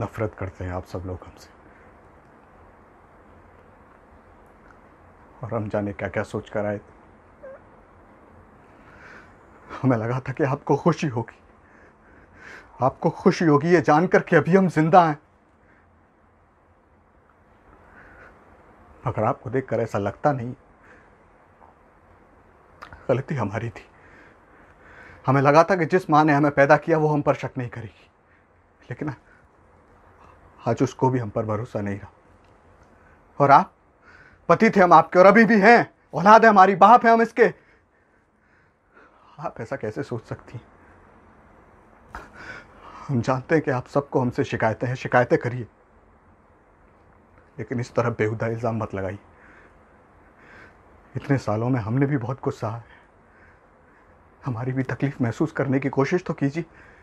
नफ़रत करते हैं आप सब लोग हमसे और हम जाने क्या क्या सोच कर आए थे हमें लगा था कि आपको खुशी होगी आपको खुशी होगी ये जानकर कि अभी हम जिंदा हैं मगर आपको देखकर ऐसा लगता नहीं गलती हमारी थी हमें लगा था कि जिस माँ ने हमें पैदा किया वो हम पर शक नहीं करेगी लेकिन आज उसको भी हम पर भरोसा नहीं रहा और आप पति थे हम आपके और अभी भी हैं औलाद है हमारी बाप है हम इसके आप ऐसा कैसे सोच सकती हम जानते हैं कि आप सबको हमसे शिकायतें हैं शिकायतें करिए लेकिन इस तरह बेहुदा इल्ज़ाम मत लगाइए इतने सालों में हमने भी बहुत कुछ सहा है हमारी भी तकलीफ़ महसूस करने की कोशिश तो कीजिए